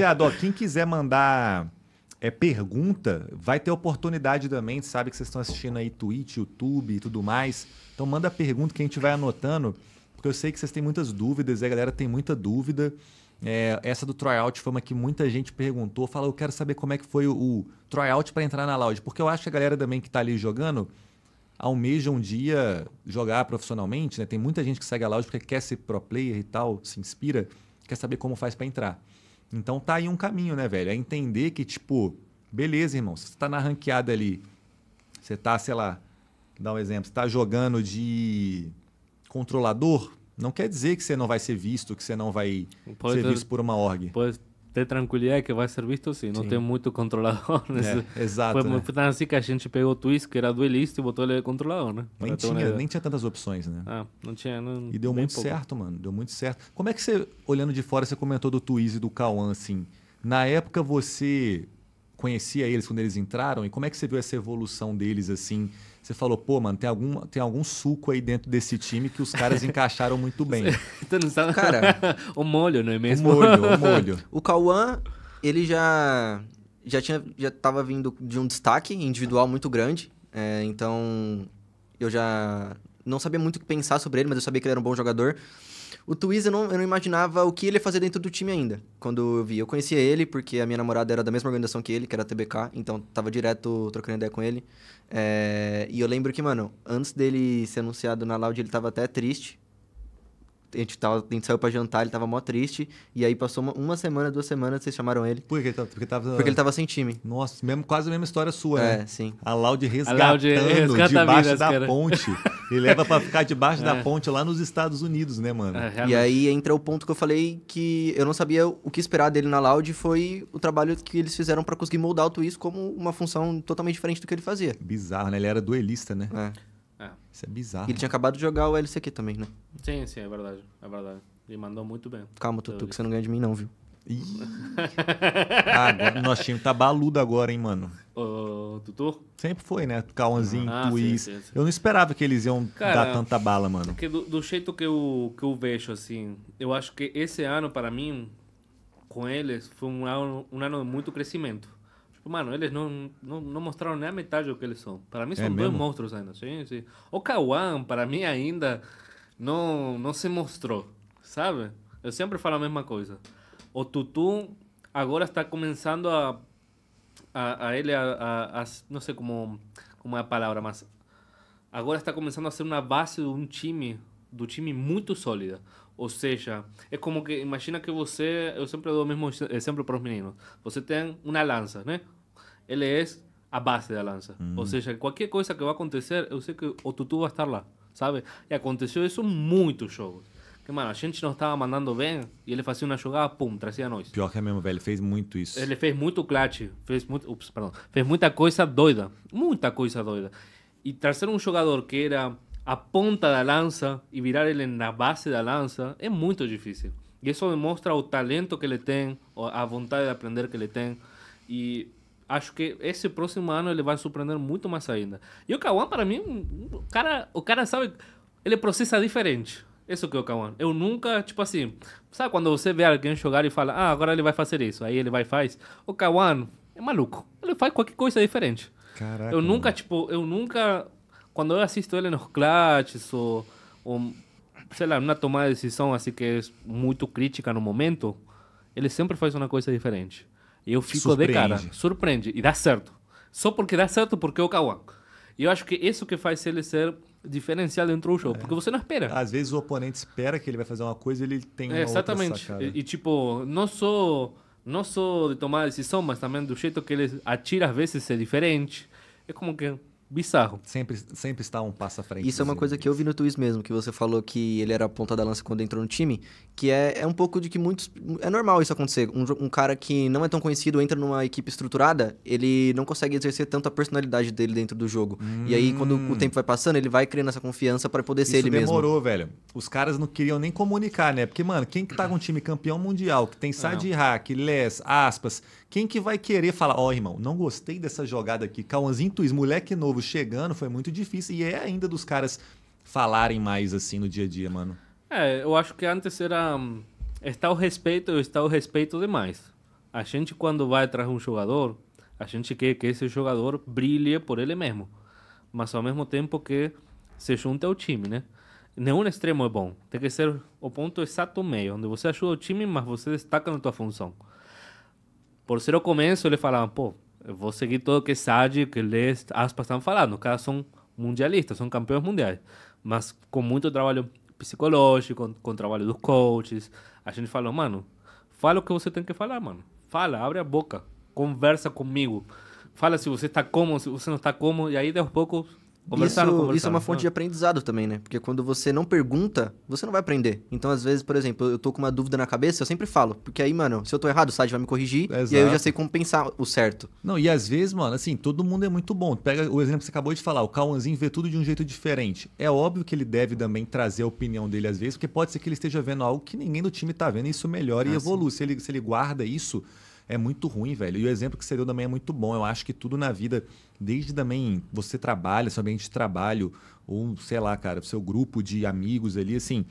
Rapaziada, ó, quem quiser mandar é pergunta, vai ter oportunidade também, sabe que vocês estão assistindo aí Twitch, YouTube e tudo mais. Então manda pergunta que a gente vai anotando, porque eu sei que vocês têm muitas dúvidas, a galera tem muita dúvida. É, essa do tryout foi uma que muita gente perguntou, falou, eu quero saber como é que foi o, o tryout para entrar na loud, porque eu acho que a galera também que tá ali jogando almeja um dia jogar profissionalmente, né? Tem muita gente que segue a loud porque quer ser pro player e tal, se inspira, quer saber como faz para entrar. Então tá aí um caminho, né, velho? É entender que, tipo, beleza, irmão, se você tá na ranqueada ali, você tá, sei lá, dar um exemplo, você tá jogando de controlador, não quer dizer que você não vai ser visto, que você não vai ser visto por uma org. Pode ter tranquilidade que vai ser visto sim, não sim. tem muito controlador. Né? É, exato. Foi né? Foi assim que a gente pegou o Twist, que era duelista, e botou ele controlador, né? Nem tinha, nem tinha tantas opções, né? Ah, não tinha. Não, e deu muito pouco. certo, mano, deu muito certo. Como é que você, olhando de fora, você comentou do Twist e do Cauã, assim, na época você conhecia eles quando eles entraram, e como é que você viu essa evolução deles, assim, você falou, pô, mano, tem algum, tem algum suco aí dentro desse time que os caras encaixaram muito bem. tu não sabe? Cara, o molho, não é mesmo? O molho, o molho. O Cauã, ele já, já, tinha, já tava vindo de um destaque individual muito grande. É, então, eu já não sabia muito o que pensar sobre ele, mas eu sabia que ele era um bom jogador. O Twiz, eu não, eu não imaginava o que ele ia fazer dentro do time ainda, quando eu vi. Eu conhecia ele, porque a minha namorada era da mesma organização que ele, que era a TBK, então tava direto trocando ideia com ele. É, e eu lembro que, mano, antes dele ser anunciado na Loud, ele tava até triste, a gente, tava, a gente saiu pra jantar, ele tava mó triste. E aí passou uma, uma semana, duas semanas, vocês chamaram ele. Por que? Tá, porque, tava... Porque ele tava sem time. Nossa, mesmo, quase a mesma história sua, é, né? É, sim. A Laude resgatando a Laude resgata debaixo da cara. ponte. e leva pra ficar debaixo é. da ponte lá nos Estados Unidos, né, mano? É, e aí entra o ponto que eu falei que eu não sabia o que esperar dele na Laude. foi o trabalho que eles fizeram para conseguir moldar o Twist como uma função totalmente diferente do que ele fazia. Bizarro, né? Ele era duelista, né? É. Isso é bizarro. E ele tinha acabado de jogar o LCQ também, né? Sim, sim, é verdade. É verdade. Ele mandou muito bem. Calma, Tutu, que você não ganha de mim, não, viu? Ih. ah, agora nosso time tá baludo agora, hein, mano? Ô, Tutu? Sempre foi, né? Cauãzinho, ah, Sim, sim, sim. Eu não esperava que eles iam Cara, dar tanta bala, mano. Do, do, jeito que eu, que eu vejo, assim, eu acho que esse ano, para mim, com eles, foi um ano, um ano de muito crescimento. Mano, eles não, não, não, mostraram nem a metade do que eles são. Para mim, é são é dois mesmo? monstros ainda. Sim, sim. O Kawan, para mim, ainda não, não se mostrou, sabe? Eu sempre falo a mesma coisa. O Tutu agora está começando a. A, a ele, a, a, a, não sei como, como é a palavra, mas. Agora está começando a ser uma base de um time, do time muito sólida. Ou seja, é como que. Imagina que você. Eu sempre dou o mesmo exemplo para os meninos. Você tem uma lança, né? ele é a base da lança. Uhum. Mm. Ou seja, qualquer coisa que vai acontecer, eu sei que o Tutu vai estar lá, sabe? E aconteceu isso muitos jogos. Que, mano, a gente não estava mandando bem e ele fazia uma jogada, pum, trazia nós. Pior que é mesmo, velho, ele fez muito isso. Ele fez muito clutch, fez muito, ups, perdão, fez muita coisa doida, muita coisa doida. E trazer um jogador que era a ponta da lança e virar ele na base da lança é muito difícil. E isso demonstra o talento que ele tem, a vontade de aprender que ele tem. E acho que esse próximo ano ele vai surpreender muito mais ainda. E o Kawan, para mim, o cara, o cara sabe, ele processa diferente. Isso que é o Kawan. Eu nunca, tipo assim, sabe quando você vê alguém jogar e fala, ah, agora ele vai fazer isso, aí ele vai e faz. O Kawan é maluco. Ele faz qualquer coisa diferente. Caraca. Eu nunca, tipo, eu nunca, quando eu assisto ele nos clutches ou, ou sei lá, numa é tomada de decisão assim que é muito crítica no momento, ele sempre faz uma coisa diferente eu fico Surpreende. de cara. Surpreende. E dá certo. Só porque dá certo, porque é o Kawan. E eu acho que isso que faz ele ser diferencial dentro do show, é. porque você não espera. Às vezes o oponente espera que ele vai fazer uma coisa e ele tem é, uma Exatamente. E, e, tipo, não só, não sou de tomar a decisão, mas também do jeito que ele atira às vezes é diferente. É como que bizarro. Sempre, sempre está um passo à frente. Isso é uma assim. coisa que eu vi no Twitch mesmo, que você falou que ele era a ponta da lança quando entrou no time, que é, é um pouco de que muitos... É normal isso acontecer. Um, um cara que não é tão conhecido entra numa equipe estruturada, ele não consegue exercer tanto a personalidade dele dentro do jogo. Hum. E aí, quando o hum. tempo vai passando, ele vai criando essa confiança para poder isso ser ele demorou, mesmo. demorou, velho. Os caras não queriam nem comunicar, né? Porque, mano, quem que tá com um time campeão mundial, que tem Sadi Hack, Les, aspas, quem que vai querer falar, ó, oh, irmão, não gostei dessa jogada aqui, Cauãzinho Twitch, moleque novo, novo chegando, foi muito difícil. E é ainda dos caras falarem mais assim no dia a dia, mano. É, eu acho que antes era. Hum, está o respeito, está o respeito demais. A gente, quando vai atrás de um jogador, a gente quer que esse jogador brilhe por ele mesmo. Mas ao mesmo tempo que se junte ao time, né? Nenhum extremo é bom. Tem que ser o ponto exato meio, onde você ajuda o time, mas você destaca na tua função. Por ser o começo, ele falava, pô, eu vou seguir todo que Sadi, que eles, aspas, estão falando. Os caras são mundialistas, são campeões mundiais. Mas com muito trabalho psicológico, com, com trabalho dos coaches, a gente falou, mano, fala o que você tem que falar, mano. Fala, abre a boca, conversa comigo. Fala se você está como, se você não está como. E aí, de aos poucos, isso, isso é uma fonte de aprendizado também, né? Porque quando você não pergunta, você não vai aprender. Então, às vezes, por exemplo, eu tô com uma dúvida na cabeça, eu sempre falo. Porque aí, mano, se eu tô errado, o site vai me corrigir. Exato. E aí eu já sei compensar o certo. Não, e às vezes, mano, assim, todo mundo é muito bom. Pega o exemplo que você acabou de falar, o Cauãzinho vê tudo de um jeito diferente. É óbvio que ele deve também trazer a opinião dele às vezes, porque pode ser que ele esteja vendo algo que ninguém do time tá vendo e isso melhora ah, e evolui. Se ele, se ele guarda isso é muito ruim, velho. E o exemplo que você deu também é muito bom. Eu acho que tudo na vida, desde também você trabalha, seu ambiente de trabalho, ou sei lá, cara, seu grupo de amigos ali, assim.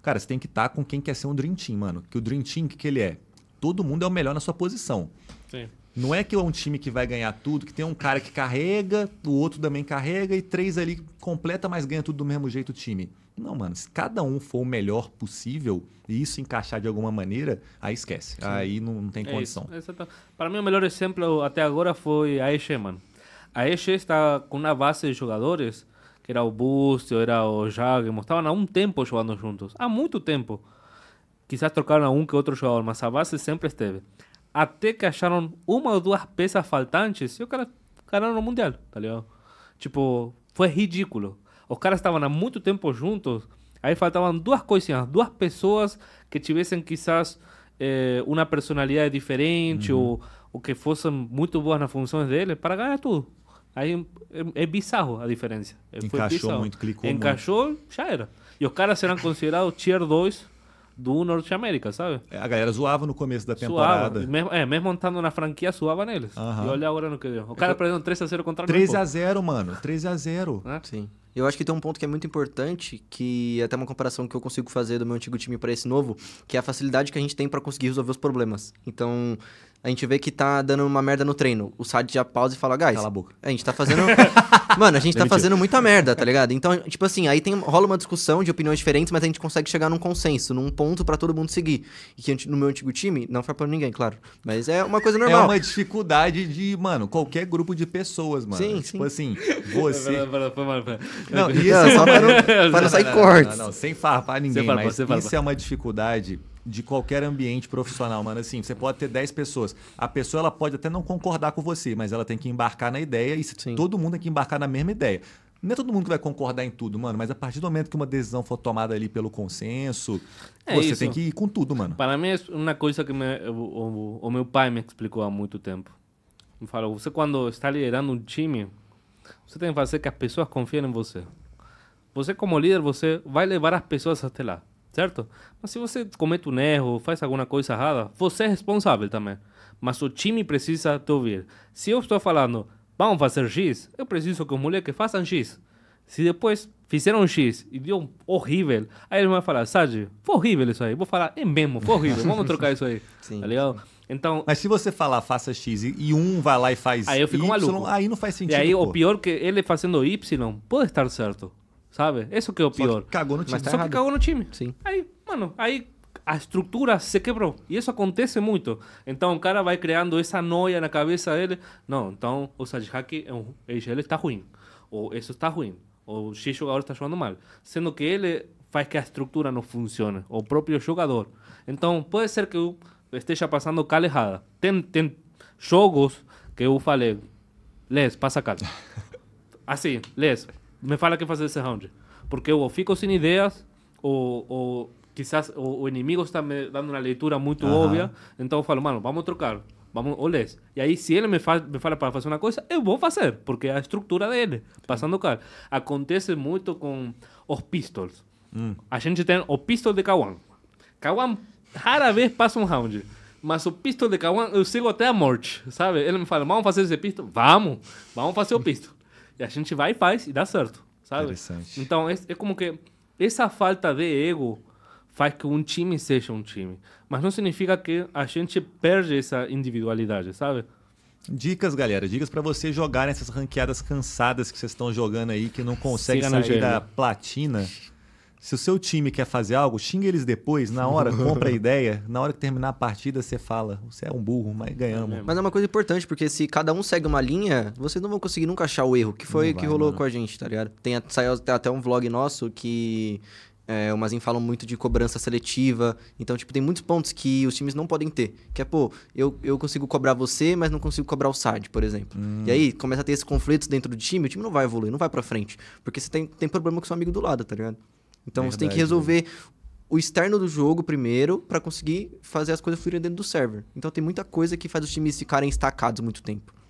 Cara, você tem que estar tá com quem quer ser um Dream Team, mano. Que o Dream Team, o que, que ele é? Todo mundo é o melhor na sua posição. Sim. Não é que é um time que vai ganhar tudo, que tem um cara que carrega, o outro também carrega, e três ali completa, mas ganha tudo do mesmo jeito o time. Não, mano, se cada um for o melhor possível e isso encaixar de alguma maneira, aí esquece. Sim. Aí não, não tem é condição. Isso, Para mim, o melhor exemplo até agora foi a Eche, mano. A Eche está com uma base de jogadores, que era o Bustio, era o Jagger, estavam há um tempo jogando juntos. Há muito tempo. Quizás trocaram a um que outro jogador, mas a base sempre esteve. Até que acharam uma ou duas peças faltantes e o cara ganhou no Mundial, tá ligado? Tipo, foi ridículo os caras estavam há muito tempo juntos, aí faltavam duas coisinhas, duas pessoas que tivessem quizás eh, uma personalidade diferente uhum. ou, ou, que fossem muito boas nas funções deles para ganhar tudo. Aí é, é bizarro a diferença. É, Encaixou muito, clicou Encaixou, muito. já era. E os caras eram considerados tier 2 do Norte América, sabe? É, a galera zoava no começo da temporada. Mesmo, é, mesmo estando na franquia, zoava neles. Uhum. E olha agora no que deu. O cara perdendo 3x0 contra o 3x0, mano. 3x0. É? Né? Sim. Eu acho que tem um ponto que é muito importante, que é até uma comparação que eu consigo fazer do meu antigo time para esse novo, que é a facilidade que a gente tem para conseguir resolver os problemas. Então, a gente vê que tá dando uma merda no treino. O Sad já pausa e fala, guys. Cala a boca. A gente tá fazendo. Mano, a gente tá fazendo muita merda, tá ligado? Então, tipo assim, aí tem, rola uma discussão de opiniões diferentes, mas a gente consegue chegar num consenso, num ponto para todo mundo seguir. E que no meu antigo time, não foi pra ninguém, claro. Mas é uma coisa normal. É uma dificuldade de, mano, qualquer grupo de pessoas, mano. Sim, tipo sim. assim, você. não, isso, assim, só para não, para não sair cortes. Não, não, sem farpar ninguém, sem farpar, mas sem farpar. isso é uma dificuldade de qualquer ambiente profissional, mano. Assim, você pode ter 10 pessoas. A pessoa ela pode até não concordar com você, mas ela tem que embarcar na ideia e Sim. todo mundo tem que embarcar na mesma ideia. Não é todo mundo que vai concordar em tudo, mano, mas a partir do momento que uma decisão for tomada ali pelo consenso, é você isso. tem que ir com tudo, mano. Para mim é uma coisa que me, o, o, o, meu pai me explicou há muito tempo. Me falou, você quando está liderando um time, você tem que fazer que as pessoas confiem em você. Você como líder, você vai levar as pessoas até lá certo? Mas se você comete um erro, faz alguma coisa errada, você é responsável também. Mas o time precisa te ouvir. Se eu estou falando, vamos fazer X, eu preciso que os moleques façam X. Se depois fizeram X e deu horrível, aí ele vai falar, sabe, foi horrível isso aí. Vou falar, é mesmo, foi horrível, vamos trocar isso aí. Sim. Tá Então, Mas se você falar faça X e, e um vai lá e faz aí eu fico y, maluco. aí não faz sentido. E aí pô. o pior que ele fazendo Y pode estar certo. Sabe? isso é que é o pior. Só cagou no time. Mas tá Só errado. que cagou no time. Sim. Aí, mano, aí a estrutura se quebrou. E isso acontece muito. Então o cara vai criando essa noia na cabeça dele. Não, então o Sajihaki é um, ele está ruim. Ou isso está ruim. Ou o X jogador está jogando mal. Sendo que ele faz que a estrutura não funcione. O próprio jogador. Então pode ser que eu esteja passando calejada. Tem, tem jogos que eu falei. Les, passa cal. Assim, Les, me fala que fazer esse round. Porque eu fico sem ideias ou ou quizás o, o, inimigo está me dando uma leitura muito óbvia então obvia, falo, mano, vamos trocar. Vamos, o E aí, se ele me, me fala para fazer uma coisa, eu vou fazer, porque é a estrutura dele, passando o cara. Acontece muito com os Pistols. Hum. A gente tem o Pistol de Kawan. Kawan rara vez passa um round. Mas o pistol de Kawan eu sigo até a morte, sabe? Ele me fala, vamos fazer esse pistol? Vamos, vamos fazer o pistol. E a gente vai e faz e dá certo, sabe? Interessante. Então, é, é como que essa falta de ego faz que um time seja um time. Mas não significa que a gente perde essa individualidade, sabe? Dicas, galera, dicas para você jogar nessas ranqueadas cansadas que vocês estão jogando aí, que não conseguem sair da platina. Se o seu time quer fazer algo, xinga eles depois, na hora, compra a ideia. Na hora que terminar a partida, você fala, você é um burro, mas ganhamos. mas é uma coisa importante, porque se cada um segue uma linha, vocês não vão conseguir nunca achar o erro, que foi o que rolou mano. com a gente, tá ligado? Tem, saiu até um vlog nosso que é, o Mazin fala muito de cobrança seletiva. Então, tipo, tem muitos pontos que os times não podem ter. Que é, pô, eu, eu consigo cobrar você, mas não consigo cobrar o Sard, por exemplo. Hum. E aí começa a ter esses conflitos dentro do time, o time não vai evoluir, não vai pra frente. Porque você tem, tem problema com seu amigo do lado, tá ligado? Então Verdade, você tem que resolver né? o externo do jogo primeiro para conseguir fazer as coisas fluírem dentro do server. Então tem muita coisa que faz os times ficarem estacados muito tempo.